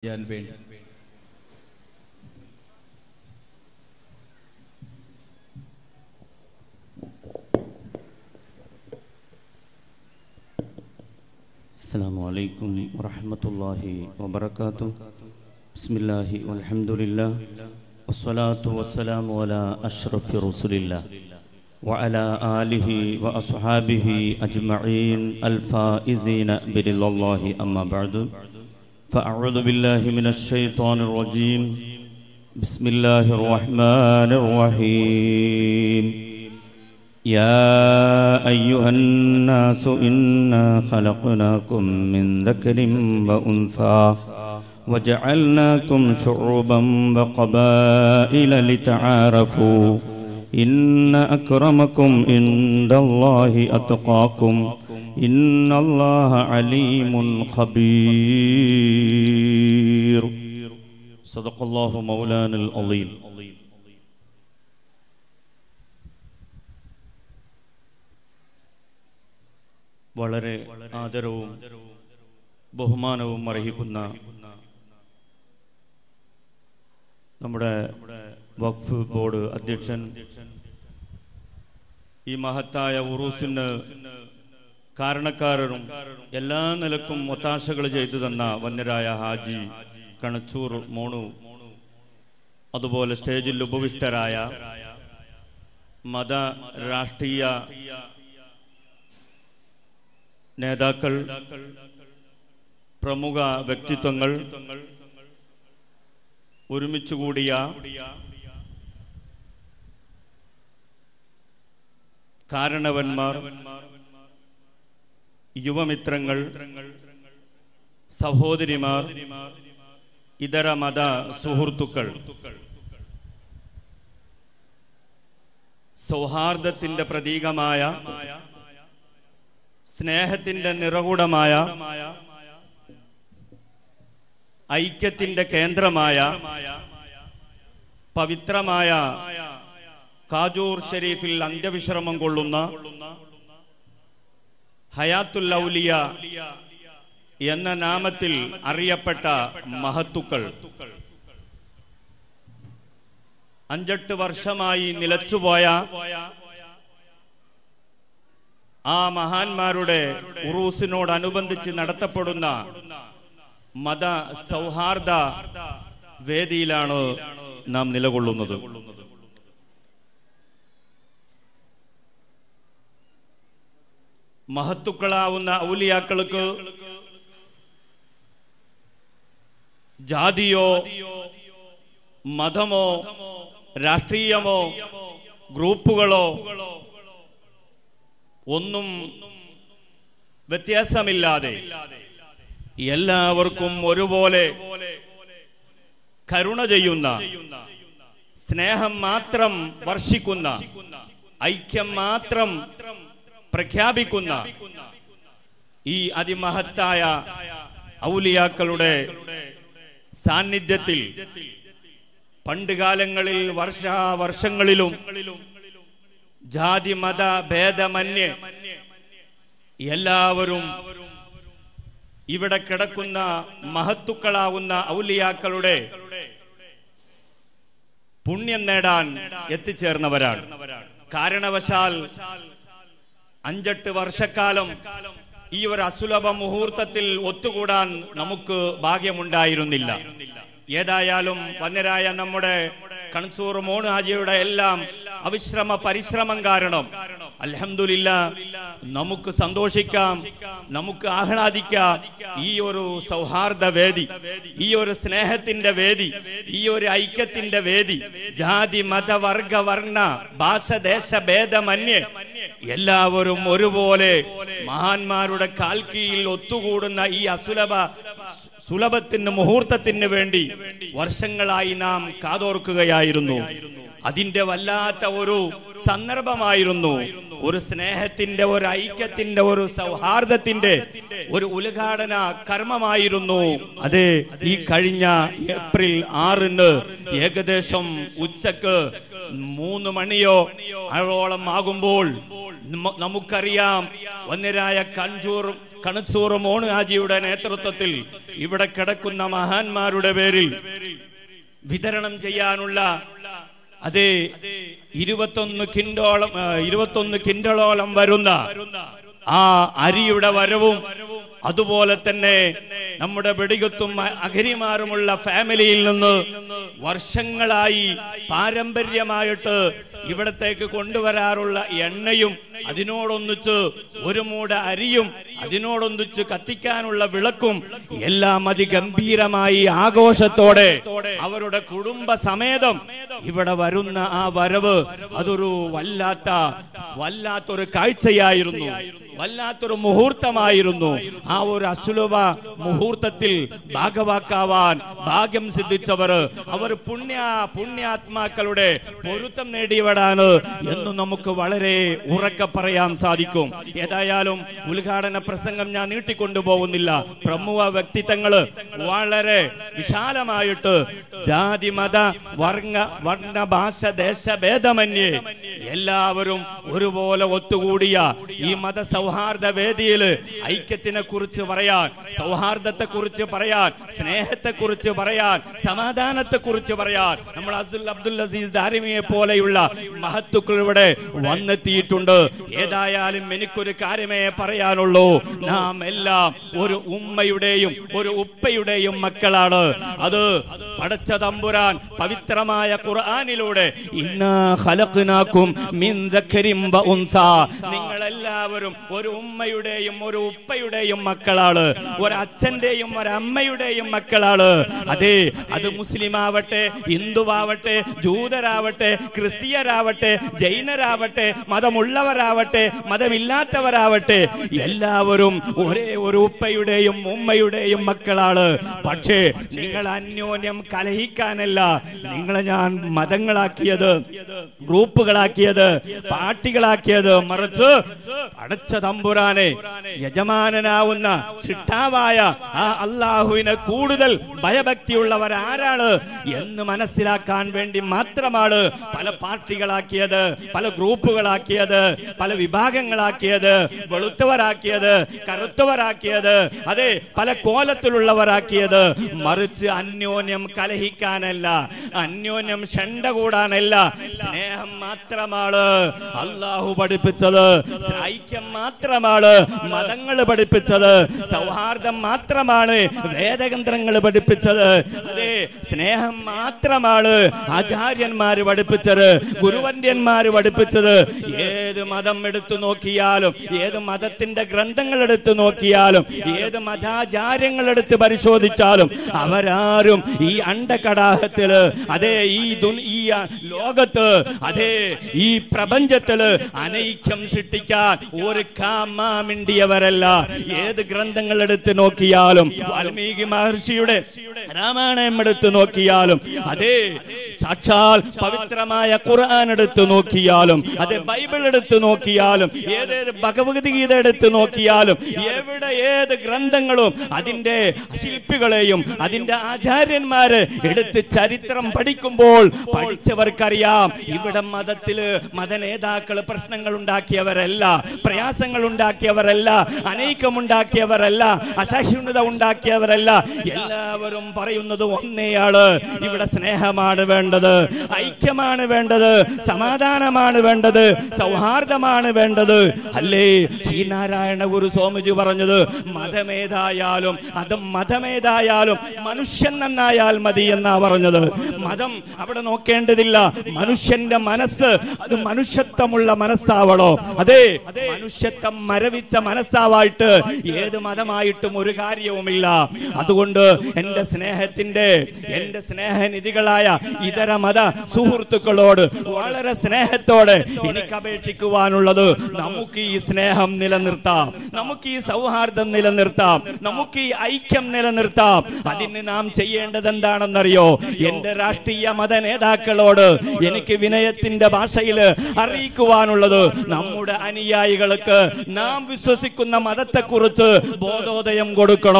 السلام عليكم ورحمة الله وبركاته بسم الله والحمد لله والصلاة والسلام على أشرف رسول الله وعلى آله وأصحابه أجمعين الفائزين برضا الله أما بعد فأعوذ بالله من الشيطان الرجيم بسم الله الرحمن الرحيم يا أيها الناس إنا خلقناكم من ذكر وأنثى وجعلناكم شعوبا وقبائل لتعارفوا إن أكرمكم عند الله أتقاكم إن الله عليم خبير صدق الله مولانا العظيم വളരെ ആദരവും ബഹുമാനവും അർഹിക്കുന്ന നമ്മുടെ വഖഫ് ബോർഡ് അധ്യക്ഷൻ ഈ മഹത്തായ ഉറൂസിന് കാരണക്കാരും എല്ലാ നിലക്കും ഒത്താശകൾ ചെയ്തു തന്ന വന്യരായ ഹാജി കണച്ചൂർ മോണു അതുപോലെ സ്റ്റേജിൽ ഉപവിഷ്ടരായ മത രാഷ്ട്രീയ നേതാക്കൾ പ്രമുഖ വ്യക്തിത്വങ്ങൾ ഒരുമിച്ചുകൂടിയ കൂടിയ കാരണവന്മാർ യുവമിത്രങ്ങൾ സഹോദരിമാർ ഇതര മത സുഹൃത്തുക്കൾ സൗഹാർദ്ദത്തിന്റെ പ്രതീകമായ സ്നേഹത്തിന്റെ നിറകൂടമായ ഐക്യത്തിന്റെ കേന്ദ്രമായ പവിത്രമായ കാജൂർ ഷെരീഫിൽ അന്ത്യവിശ്രമം കൊള്ളുന്ന ഹയാത്തുല്ലൗലിയ എന്ന നാമത്തിൽ അറിയപ്പെട്ട മഹത്തുക്കൾ അഞ്ചെട്ട് വർഷമായി നിലച്ചുപോയ ആ മഹാന്മാരുടെ ഉറൂസിനോടനുബന്ധിച്ച് നടത്തപ്പെടുന്ന മത സൗഹാർദ്ദ വേദിയിലാണ് നാം നിലകൊള്ളുന്നത് മഹത്തുക്കളാവുന്ന ഔലിയാക്കൾക്ക് ജാതിയോ മതമോ രാഷ്ട്രീയമോ ഗ്രൂപ്പുകളോ ഒന്നും വ്യത്യാസമില്ലാതെ എല്ലാവർക്കും ഒരുപോലെ കരുണ ചെയ്യുന്ന സ്നേഹം മാത്രം വർഷിക്കുന്ന ഐക്യം മാത്രം പ്രഖ്യാപിക്കുന്ന ഈ അതിമഹത്തായ ഔലിയാക്കളുടെ സാന്നിധ്യത്തിൽ കാലങ്ങളിൽ വർഷാവർഷങ്ങളിലും ജാതി മത ഭേദമന്യ എല്ലാവരും ഇവിടെ കിടക്കുന്ന മഹത്തുക്കളാവുന്ന ഔലിയാക്കളുടെ പുണ്യം നേടാൻ എത്തിച്ചേർന്നവരാണ് കാരണവശാൽ അഞ്ചെട്ട് വർഷക്കാലം ഈ ഒരു അസുലഭ മുഹൂർത്തത്തിൽ ഒത്തുകൂടാൻ നമുക്ക് ഭാഗ്യമുണ്ടായിരുന്നില്ല ഏതായാലും വന്നരായ നമ്മുടെ കൺസൂർ മോൺ ഹാജിയുടെ എല്ലാം അവിശ്രമ പരിശ്രമം കാരണം അലഹമില്ല നമുക്ക് സന്തോഷിക്കാം നമുക്ക് ആഹ്ലാദിക്കാം ഈ ഒരു സൗഹാർദ്ദ വേദി ഈ ഒരു സ്നേഹത്തിന്റെ വേദി ഈ ഒരു ഐക്യത്തിന്റെ വേദി ജാതി മത വർഗ വർണ്ണ ഭാഷ ദേശ ഭേദമന്യേ എല്ലാവരും ഒരുപോലെ മഹാന്മാരുടെ കാൽക്കീയിൽ ഒത്തുകൂടുന്ന ഈ അസുലഭ സുലഭത്തിന് മുഹൂർത്തത്തിന് വേണ്ടി വർഷങ്ങളായി നാം കാതോർക്കുകയായിരുന്നു അതിന്റെ വല്ലാത്ത ഒരു സന്ദർഭമായിരുന്നു ഒരു സ്നേഹത്തിന്റെ ഒരു ഐക്യത്തിന്റെ ഒരു സൗഹാർദ്ദത്തിന്റെ ഒരു ഉദ്ഘാടന കർമ്മമായിരുന്നു അത് ഈ കഴിഞ്ഞ ഏപ്രിൽ ആറിന് ഏകദേശം ഉച്ചക്ക് മൂന്ന് മണിയോ അഴോളം ആകുമ്പോൾ നമുക്കറിയാം ഒന്നരായ കഞ്ചൂർ കണച്ചൂർ മോണാജിയുടെ നേതൃത്വത്തിൽ ഇവിടെ കിടക്കുന്ന മഹാന്മാരുടെ പേരിൽ വിതരണം ചെയ്യാനുള്ള അത് ഇരുപത്തൊന്ന് കിൻഡോളം ഇരുപത്തൊന്ന് കിൻഡളോളം വരുന്ന ആ അരിയുടെ വരവും അതുപോലെ തന്നെ നമ്മുടെ വെടികത്തും അകരിമാറുമുള്ള ഫാമിലിയിൽ നിന്ന് വർഷങ്ങളായി പാരമ്പര്യമായിട്ട് ഇവിടത്തേക്ക് കൊണ്ടുവരാറുള്ള എണ്ണയും അതിനോടൊന്നിച്ച് ഒരു മൂട അരിയും അതിനോടൊന്നിച്ച് കത്തിക്കാനുള്ള വിളക്കും എല്ലാം അതിഗംഭീരമായി ആഘോഷത്തോടെ അവരുടെ കുടുംബ സമേതം ഇവിടെ വരുന്ന ആ വരവ് അതൊരു വല്ലാത്ത വല്ലാത്തൊരു കാഴ്ചയായിരുന്നു വല്ലാത്തൊരു മുഹൂർത്തമായിരുന്നു ആ ഒരു അസുലഭ മുഹൂർത്തത്തിൽ ഭാഗവാക്കാവാൻ ഭാഗ്യം സിദ്ധിച്ചവർ അവർ പുണ്യ പുണ്യാത്മാക്കളുടെ പൊരുത്തം നേടിയവടാണ് എന്ന് നമുക്ക് വളരെ ഉറക്കെ പറയാൻ സാധിക്കും ഏതായാലും ഉദ്ഘാടന പ്രസംഗം ഞാൻ നീട്ടിക്കൊണ്ടുപോകുന്നില്ല പ്രമുഖ വ്യക്തിത്വങ്ങള് വളരെ വിശാലമായിട്ട് ജാതി മത വർഗ വർണ്ണ ഭാഷ ദേശഭേദമന്യേ എല്ലാവരും ഒരുപോലെ ഒത്തുകൂടിയ ഈ മത സൗഹാർദ്ദ വേദിയിൽ ഐക്യത്തിനെ കുറിച്ച് പറയാൻ സൗഹാർദ്ദത്തെ കുറിച്ച് പറയാൻ സ്നേഹത്തെ കുറിച്ച് പറയാൻ സമാധാനത്തെ കുറിച്ച് പറയാൻ നമ്മൾ അബ്ദുൽ അബ്ദുൽ അസീസ് ദാരിമിയെ പോലെയുള്ള മഹത്തുക്കൾ ഇവിടെ വന്നെത്തിയിട്ടുണ്ട് ഏതായാലും എനിക്കൊരു കാര്യമേ പറയാനുള്ളൂ നാം എല്ലാം ഒരു ഉമ്മയുടെയും ഒരു ഉപ്പയുടെയും മക്കളാണ് അത് പടച്ച തമ്പുരാൻ പവിത്രമായ ഖുർആാനിലൂടെ നിങ്ങളെല്ലാവരും ഒരു ഉമ്മയുടെയും ഒരു ഉപ്പയുടെയും മക്കളാണ് ഒരു അച്ഛന്റെയും ഒരു അമ്മയുടെയും മക്കളാണ് അതെ അത് മുസ്ലിം ആവട്ടെ ഹിന്ദുവാവട്ടെ ജൂതരാവട്ടെ ക്രിസ്തീയരാവട്ടെ ജൈനരാവട്ടെ മതമുള്ളവരാവട്ടെ മതമില്ലാത്തവരാവട്ടെ എല്ലാവരും എല്ലാവരും ഒരേ ഒരു ഉപ്പയുടെയും ഉമ്മയുടെയും മക്കളാണ് പക്ഷേ നിങ്ങൾ അന്യോന്യം കലഹിക്കാനല്ല നിങ്ങളെ ഞാൻ മതങ്ങളാക്കിയത് ഗ്രൂപ്പുകളാക്കിയത് പാർട്ടികളാക്കിയത് മറിച്ച് അടച്ച തമ്പുരാനെ യജമാനനാവുന്ന ചിട്ടാവായ ആ അള്ളാഹുവിനെ കൂടുതൽ ഭയഭക്തിയുള്ളവരാരാണ് എന്ന് മനസ്സിലാക്കാൻ വേണ്ടി മാത്രമാണ് പല പാർട്ടികളാക്കിയത് പല ഗ്രൂപ്പുകളാക്കിയത് പല വിഭാഗങ്ങളാക്കിയത് വെളുത്തവരാക്കിയത് കറുത്തവരാക്കിയത് അതെ പല കോലത്തിലുള്ളവരാക്കിയത് മറിച്ച് അന്യോന്യം കലഹിക്കാനല്ല അന്യോന്യം ഷണ്ട കൂടാനല്ല സ്നേഹം മാത്രമാണ് അള്ളാഹു പഠിപ്പിച്ചത് ഐക്യം മാത്രമാണ് മതങ്ങൾ പഠിപ്പിച്ചത് സൗഹാർദ്ദം മാത്രമാണ് വേദഗന്ധങ്ങൾ പഠിപ്പിച്ചത് അതെ സ്നേഹം മാത്രമാണ് ആചാര്യന്മാര് പഠിപ്പിച്ചത് ഗുരുവന്യന്മാര് പഠിപ്പിച്ചത് ഏത് മതം എടുത്തു നോക്കിയാലും ഏത് മതത്തിന്റെ ഗ്രന്ഥ വേദങ്ങൾ എടുത്ത് നോക്കിയാലും ഏത് മതാചാര്യങ്ങൾ എടുത്ത് പരിശോധിച്ചാലും അവരാരും ഈ അണ്ടകടാഹത്തില് അതേ ഈ ഈ ലോകത്ത് അതേ ഈ പ്രപഞ്ചത്തില് അനൈക്യം സൃഷ്ടിക്കാൻ ഒരു കാമാമിണ്ടിയവരല്ല ഏത് ഗ്രന്ഥങ്ങൾ എടുത്ത് നോക്കിയാലും വാൽമീകി മഹർഷിയുടെ രാമായണം എടുത്ത് നോക്കിയാലും അതേ സാക്ഷാൽ പവിത്രമായ ഖുർആൻ എടുത്ത് നോക്കിയാലും അതേ ബൈബിൾ എടുത്ത് നോക്കിയാലും ഏതേത് ഭഗവത്ഗീത എടുത്ത് നോക്കിയാലും നോക്കിയാലും എവിടെ ഏത് ഗ്രന്ഥങ്ങളും അതിന്റെ ശില്പികളെയും അതിന്റെ ആചാര്യന്മാരെ എടുത്ത് ചരിത്രം പഠിക്കുമ്പോൾ പഠിച്ചവർക്കറിയാം ഇവിടെ മതത്തില് മതനേതാക്കൾ പ്രശ്നങ്ങൾ ഉണ്ടാക്കിയവരല്ല പ്രയാസങ്ങൾ ഉണ്ടാക്കിയവരല്ല ഉണ്ടാക്കിയവരല്ല അസഹിഷ്ണുത ഉണ്ടാക്കിയവരല്ല എല്ലാവരും പറയുന്നത് ഒന്നേയാള് ഇവിടെ സ്നേഹമാണ് വേണ്ടത് ഐക്യമാണ് വേണ്ടത് സമാധാനമാണ് വേണ്ടത് സൗഹാർദ്ദമാണ് വേണ്ടത് അല്ലേ ശ്രീനാരായണ ഗുരു ഗുരു സോമജി പറഞ്ഞത് മതമേതായാലും അത് മതമേതായാലും മനുഷ്യൻ നന്നായാൽ മതി എന്നാ പറഞ്ഞത് മതം അവിടെ നോക്കേണ്ടതില്ല മനുഷ്യന്റെ മനസ്സ് അത് മനുഷ്യത്വമുള്ള മനസ്സാവണോ അതെ മനുഷ്യത്വം മരവിച്ച മനസ്സാവായിട്ട് ഏത് മതമായിട്ടും ഒരു കാര്യവുമില്ല അതുകൊണ്ട് എന്റെ സ്നേഹത്തിന്റെ എന്റെ സ്നേഹനിധികളായ ഇതര മത സുഹൃത്തുക്കളോട് വളരെ സ്നേഹത്തോടെ എനിക്ക് അപേക്ഷിക്കുവാനുള്ളത് നമുക്ക് ഈ സ്നേഹം നിലനിർത്താം നമുക്ക് ഈ സൗഹാർദ്ദം നിലനിർത്താം നമുക്ക് ഈ ഐക്യം നിലനിർത്താം അതിന് നാം ചെയ്യേണ്ടത് എന്താണെന്നറിയോ എന്റെ രാഷ്ട്രീയ മത നേതാക്കളോട് എനിക്ക് വിനയത്തിന്റെ ഭാഷയിൽ അറിയിക്കുവാനുള്ളത് നമ്മുടെ അനുയായികൾക്ക് നാം വിശ്വസിക്കുന്ന മതത്തെക്കുറിച്ച് ബോധോദയം കൊടുക്കണം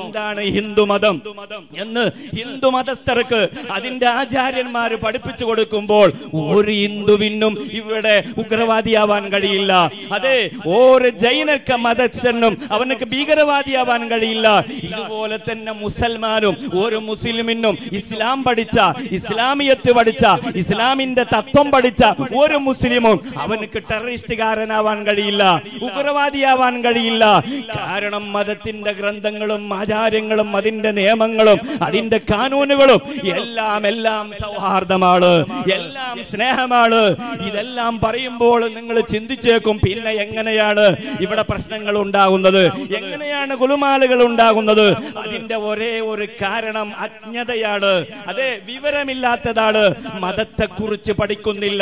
എന്താണ് ഹിന്ദു മതം എന്ന് ഹിന്ദു മതസ്ഥർക്ക് അതിന്റെ ആചാര്യന്മാർ പഠിപ്പിച്ചു കൊടുക്കുമ്പോൾ ഒരു ഹിന്ദുവിനും ഇവിടെ ഉഗ്രവാദിയാവാൻ കഴിയില്ല അതെ ഒരു ജൈനക്ക മതച്ചെന്നും അവനക്ക് ഭീകരവാദിയാവാൻ കഴിയില്ല ഇതുപോലെ തന്നെ മുസൽമാനും ഒരു മുസ്ലിമിനും ഇസ്ലാം പഠിച്ച ഇസ്ലാമിയത്ത് പഠിച്ച ഇസ്ലാമിന്റെ തത്വം പഠിച്ച ഒരു മുസ്ലിമും അവനക്ക് ടെററിസ്റ്റുകാരനാവാൻ കഴിയില്ല ഉഗ്രവാദിയാവാൻ കഴിയില്ല കാരണം മതത്തിന്റെ ഗ്രന്ഥങ്ങളും ആചാരങ്ങളും അതിന്റെ നിയമങ്ങളും അതിന്റെ കാനൂനുകളും എല്ലാം എല്ലാം സൗഹാർദ്ദമാണ് എല്ലാം സ്നേഹമാണ് ഇതെല്ലാം പറയുമ്പോൾ നിങ്ങൾ ചിന്തിച്ചേക്കും പിന്നെ എങ്ങനെയാണ് ഇവിടെ പ്രശ്നങ്ങൾ കുലമാലിന്യങ്ങൾ ഉണ്ടാകുന്നത് എങ്ങനെയാണ് കുലുമാലുകൾ ഉണ്ടാകുന്നത് അതിന്റെ ഒരേ ഒരു കാരണം അജ്ഞതയാണ് അതെ വിവരമില്ലാത്തതാണ് മതത്തെക്കുറിച്ച് പഠിക്കുന്നില്ല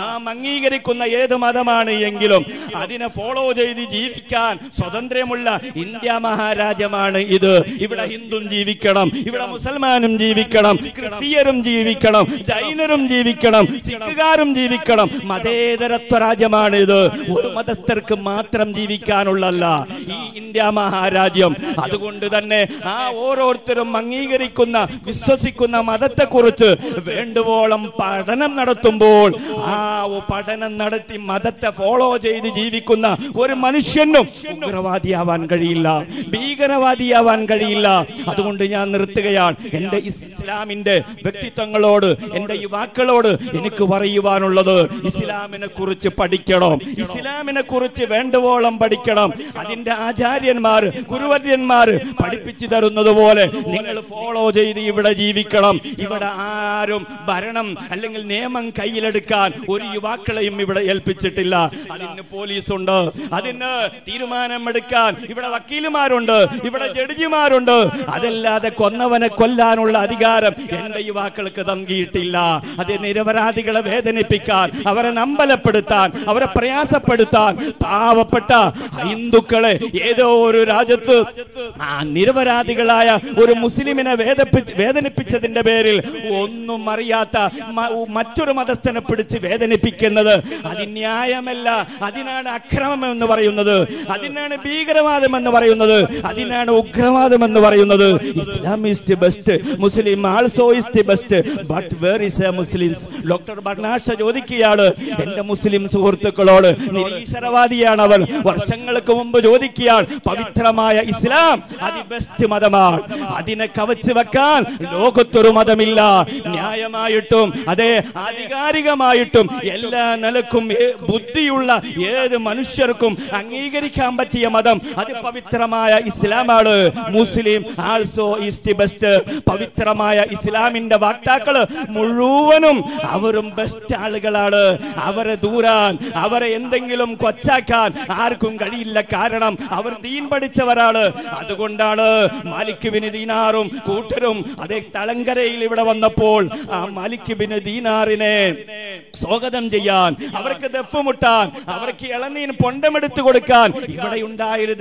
നാം അംഗീകരിക്കുന്ന ഏത് മതമാണ് എങ്കിലും അതിനെ ഫോളോ ചെയ്ത് ജീവിക്കാൻ സ്വതന്ത്രമുള്ള ഇന്ത്യ മഹാരാജ്യമാണ് ഇത് ഇവിടെ ഹിന്ദു ജീവിക്കണം ഇവിടെ മുസൽമാനും ജീവിക്കണം ക്രിസ്തീയരും ജീവിക്കണം ജൈനരും ജീവിക്കണം സിഖുകാരും ജീവിക്കണം മതേതരത്വ രാജ്യമാണ് ഇത് ഒരു മതസ്ഥർക്ക് മാത്രം ജീവിക്കാനുള്ള ഉള്ളല്ല ഈ ഇന്ത്യ മഹാരാജ്യം അതുകൊണ്ട് തന്നെ ആ ഓരോരുത്തരും അംഗീകരിക്കുന്ന വിശ്വസിക്കുന്ന മതത്തെ കുറിച്ച് വേണ്ടുവോളം പഠനം നടത്തുമ്പോൾ ആ പഠനം നടത്തി മതത്തെ ഫോളോ ചെയ്ത് ജീവിക്കുന്ന ഒരു മനുഷ്യനും ഉഗ്രവാദിയാവാൻ കഴിയില്ല ബി ഭീകരവാദിയാവാൻ കഴിയില്ല അതുകൊണ്ട് ഞാൻ നിർത്തുകയാണ് എൻ്റെ ഇസ്ലാമിൻ്റെ വ്യക്തിത്വങ്ങളോട് എൻ്റെ യുവാക്കളോട് എനിക്ക് പറയുവാനുള്ളത് ഇസ്ലാമിനെ കുറിച്ച് പഠിക്കണം ഇസ്ലാമിനെ കുറിച്ച് വേണ്ടവോളം പഠിക്കണം അതിൻ്റെ ആചാര്യന്മാർ ഗുരുവര്യന്മാർ പഠിപ്പിച്ചു തരുന്നത് പോലെ നിങ്ങൾ ഫോളോ ചെയ്ത് ഇവിടെ ജീവിക്കണം ഇവിടെ ആരും ഭരണം അല്ലെങ്കിൽ നിയമം കയ്യിലെടുക്കാൻ ഒരു യുവാക്കളെയും ഇവിടെ ഏൽപ്പിച്ചിട്ടില്ല അതിന് പോലീസുണ്ട് അതിന് തീരുമാനമെടുക്കാൻ ഇവിടെ വക്കീലുമാരുണ്ട് ഇവിടെ ജഡ്ജിമാരുണ്ട് അതല്ലാതെ കൊന്നവനെ കൊല്ലാനുള്ള അധികാരം എന്റെ യുവാക്കൾക്ക് നൽകിയിട്ടില്ല അത് നിരപരാധികളെ വേദനിപ്പിക്കാൻ അവരെ നമ്പലപ്പെടുത്താൻ അവരെ പ്രയാസപ്പെടുത്താൻ പാവപ്പെട്ട ഹിന്ദുക്കളെ ഏതോ ഒരു രാജ്യത്ത് ആ നിരപരാധികളായ ഒരു മുസ്ലിമിനെ വേദനിപ്പിച്ചതിന്റെ പേരിൽ ഒന്നും അറിയാത്ത മറ്റൊരു മതസ്ഥനെ പിടിച്ച് വേദനിപ്പിക്കുന്നത് അത് ന്യായമല്ല അതിനാണ് അക്രമം എന്ന് പറയുന്നത് അതിനാണ് ഭീകരവാദം എന്ന് പറയുന്നത് അതിനാണ് ഉഗ്രവാദം എന്ന് പറയുന്നത് Islam the best Muslim also the best but where is a Muslims doctor ബർണാഷ ചോദിക്കുകയാണ് എന്റെ മുസ്ലിം സുഹൃത്തുക്കളോട് നിരീശ്വരവാദിയാണ് അവർ വർഷങ്ങൾക്ക് മുമ്പ് ചോദിക്കുകയാൽ പവിത്രമായ ഇസ്ലാം അതി ബെസ്റ്റ് മതമാണ് അതിനെ കവച്ചു വെക്കാൻ ലോകത്തൊരു മതമില്ല ന്യായമായിട്ടും അതെ ആധികാരികമായിട്ടും എല്ലാ നിലക്കും ബുദ്ധിയുള്ള ഏത് മനുഷ്യർക്കും അംഗീകരിക്കാൻ പറ്റിയ മതം അത് പവിത്രമായ ഇസ്ലാം ഇസ്ലാമാണ് Muslim also is the best പവിത്രമായ ഇസ്ലാമിന്റെ വാക്താക്കൾ മുഴുവനും അവരും ബെസ്റ്റ് ആളുകളാണ് അവരെ ദൂരാൻ അവരെ എന്തെങ്കിലും കൊച്ചാക്കാൻ ആർക്കും കഴിയില്ല കാരണം അവർ ദീൻ പഠിച്ചവരാണ് അതുകൊണ്ടാണ് മാലിക് ബിന് ദീനാറും കൂട്ടരും അതേ തളങ്കരയിൽ ഇവിടെ വന്നപ്പോൾ ആ മാലിക് ബിന് ദീനാറിനെ സ്വാഗതം ചെയ്യാൻ അവർക്ക് ദഫ് മുട്ടാൻ അവർക്ക് ഇളനീൻ പൊണ്ടമെടുത്തു കൊടുക്കാൻ ഇവിടെ ഉണ്ടായിരുന്നത്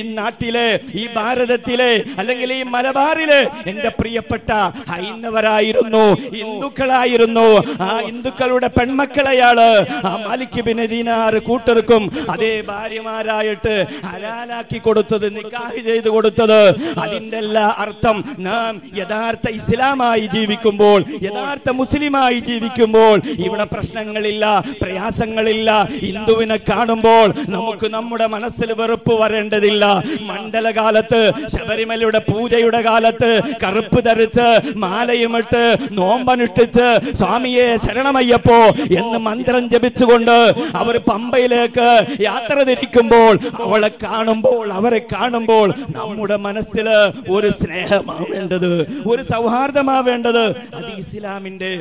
ഈ നാട്ടിലെ ഈ ഭാരതത്തിലെ അല്ലെങ്കിൽ ഈ മലബാറില് എന്റെ പ്രിയപ്പെട്ട ഹൈന്ദവരായിരുന്നു ഹിന്ദുക്കളായിരുന്നു ആ ഹിന്ദുക്കളുടെ പെൺമക്കളെയാള് ആ മാലിക് ബിനദീനാർ കൂട്ടർക്കും അതേ ഭാര്യമാരായിട്ട് ഹലാലാക്കി കൊടുത്തത് നിക്കാഹ് ചെയ്തു കൊടുത്തത് അതിന്റെ അർത്ഥം നാം യഥാർത്ഥ ഇസ്ലാമായി ജീവിക്കുമ്പോൾ യഥാർത്ഥ മുസ്ലിമായി ജീവിക്കുമ്പോൾ ഇവിടെ പ്രശ്നങ്ങളില്ല പ്രയാസങ്ങളില്ല ഹിന്ദുവിനെ കാണുമ്പോൾ നമുക്ക് നമ്മുടെ മനസ്സിൽ വെറുപ്പ് വരേണ്ടതില്ല മണ്ഡല കാലത്ത് ശബരിമലയുടെ പൂജയുടെ കാലത്ത് കറുപ്പ് ധരിച്ച് മാലയുമിട്ട് നോമ്പനുഷ്ഠിച്ച് സ്വാമിയെ ശരണമയ്യപ്പോ എന്ന് മന്ത്രം ജപിച്ചുകൊണ്ട് അവർ പമ്പയിലേക്ക് യാത്ര തിരിക്കുമ്പോൾ അവളെ കാണുമ്പോൾ അവരെ കാണുമ്പോൾ നമ്മുടെ മനസ്സിൽ ഒരു സ്നേഹമാവേണ്ടത് ഒരു സൗഹാർദ്ദമാവേണ്ടത് അത് ഇസ്ലാമിന്റെ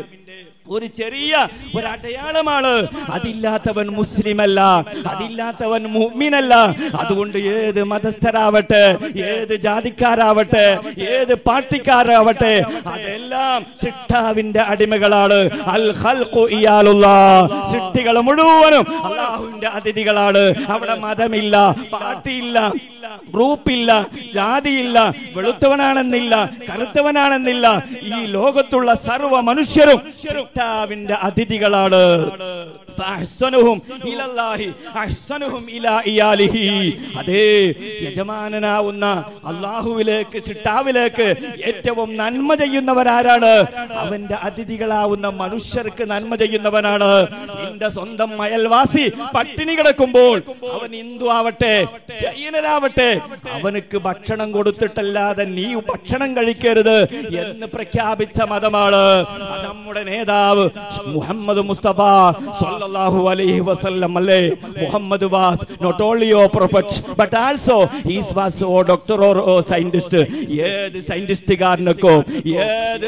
ഒരു ചെറിയ ഒരു അടയാളമാണ് അതില്ലാത്തവൻ മുസ്ലിമല്ല അതില്ലാത്തവൻ മുഅ്മിനല്ല അതുകൊണ്ട് ഏത് മതസ്ഥരാവട്ടെ ഏത് ജാതിക്കാരാവട്ടെ ഏത് പാർട്ടിക്കാരാവട്ടെ അതെല്ലാം സിട്ടാവിന്റെ അടിമകളാണ് അൽ ഖൽഖു മുഴുവനും അള്ളാഹുവിന്റെ അതിഥികളാണ് അവിടെ മതമില്ല പാർട്ടിയില്ല ഗ്രൂപ്പില്ല ജാതിയില്ല വെളുത്തവനാണെന്നില്ല കറുത്തവനാണെന്നില്ല ഈ ലോകത്തുള്ള സർവ മനുഷ്യരും അതിഥികളാണ് അതേ യജമാനാവുന്ന അള്ളാഹുവിലേക്ക് ചിട്ടാവിലേക്ക് ഏറ്റവും നന്മ ചെയ്യുന്നവരാരാണ് അവന്റെ അതിഥികളാവുന്ന മനുഷ്യർക്ക് നന്മ ചെയ്യുന്നവനാണ് അവന്റെ സ്വന്തം അയൽവാസി പട്ടിണി കിടക്കുമ്പോൾ അവൻ ഹിന്ദു ആവട്ടെ ജൈനരാവട്ടെ അവനക്ക് ഭക്ഷണം കൊടുത്തിട്ടല്ലാതെ നീ ഭക്ഷണം കഴിക്കരുത് എന്ന് പ്രഖ്യാപിച്ച മതമാണ് നമ്മുടെ നേതാവ് മുഹമ്മദ് മുസ്തഫ സല്ലല്ലാഹു അലൈഹി വസല്ലം അല്ലേ Muhammad was not only your prophet but also he's was oh doctor or scientist ഏത് സയന്റിസ്റ്റുകാരനൊക്കോ ഏത്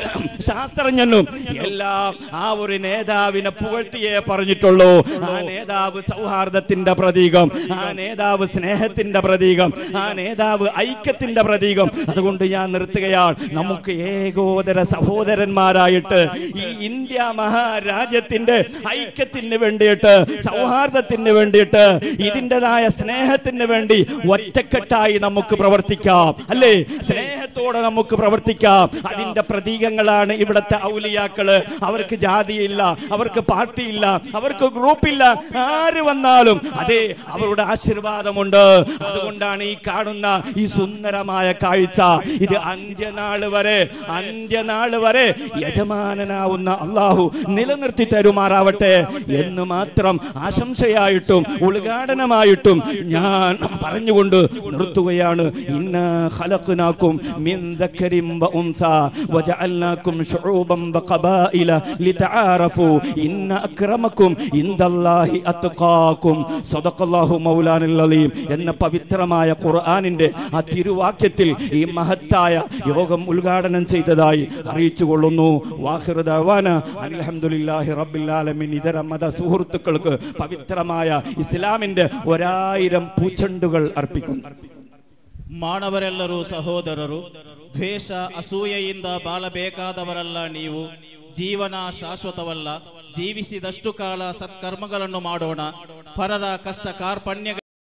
ശാസ്ത്രജ്ഞനും എല്ലാം ആ ഒരു നേതാവിനെ പുകഴ്ത്തിയേ പറഞ്ഞു നൽകിയിട്ടുള്ളൂ ആ നേതാവ് സൗഹാർദ്ദത്തിന്റെ പ്രതീകം ആ നേതാവ് സ്നേഹത്തിന്റെ പ്രതീകം ആ നേതാവ് ഐക്യത്തിന്റെ പ്രതീകം അതുകൊണ്ട് ഞാൻ നിർത്തുകയാണ് നമുക്ക് ഏകോദര സഹോദരന്മാരായിട്ട് ഈ ഇന്ത്യ മഹാരാജ്യത്തിന്റെ ഐക്യത്തിന് വേണ്ടിയിട്ട് സൗഹാർദ്ദത്തിന് വേണ്ടിയിട്ട് ഇതിൻ്റെതായ സ്നേഹത്തിന് വേണ്ടി ഒറ്റക്കെട്ടായി നമുക്ക് പ്രവർത്തിക്കാം അല്ലേ സ്നേഹത്തോടെ നമുക്ക് പ്രവർത്തിക്കാം അതിന്റെ പ്രതീകങ്ങളാണ് ഇവിടുത്തെ ഔലിയാക്കള് അവർക്ക് ജാതിയില്ല അവർക്ക് പാർട്ടിയില്ല അവർ അവർക്ക് ഗ്രൂപ്പില്ല ആര് വന്നാലും അതെ അവരുടെ ആശീർവാദമുണ്ട് അതുകൊണ്ടാണ് ഈ കാണുന്ന ഈ സുന്ദരമായ കാഴ്ച ഇത് അന്ത്യനാൾ വരെ അന്ത്യനാൾ വരെ യജമാനനാവുന്ന അള്ളാഹു നിലനിർത്തി തരുമാറാവട്ടെ എന്ന് മാത്രം ആശംസയായിട്ടും ഉദ്ഘാടനമായിട്ടും ഞാൻ പറഞ്ഞുകൊണ്ട് നിർത്തുകയാണ് ഇന്ന ഹലക്കുനാക്കും മിൻ ദക്കരിം വജഅൽനാക്കും വഖബായില ഇന്ന അക്രമക്കും അക്രമക്കും ഇന്ദല്ലാഹി അത്കാക്കും സദഖല്ലാഹു മൗലാനുൽ അലീം എന്ന പവിത്രമായ ഖുർആനിന്റെ ആ തിരുവാക്യത്തിൽ ഈ മഹത്തായ യോഗം ഉദ്ഘാടനം ചെയ്തതായി അറിയിച്ചു കൊള്ളുന്നു വാഹിറുദാന അലഹമുല്ലാഹി റബ്ബില്ലാലമിൻ ഇതര മത സുഹൃത്തുക്കൾക്ക് പവിത്രമായ ഇസ്ലാമിന്റെ ഒരായിരം പൂച്ചണ്ടുകൾ അർപ്പിക്കുന്നു ಮಾನವರೆಲ್ಲರೂ ಸಹೋದರರು ದ್ವೇಷ ಅಸೂಯೆಯಿಂದ ಬಾಳಬೇಕಾದವರಲ್ಲ ನೀವು ಜೀವನ ಶಾಶ್ವತವಲ್ಲ ಜೀವಿಸಿದಷ್ಟು ಕಾಲ ಸತ್ಕರ್ಮಗಳನ್ನು ಮಾಡೋಣ ಪರರ ಕಷ್ಟ ಕಾರ್ಪಣ್ಯ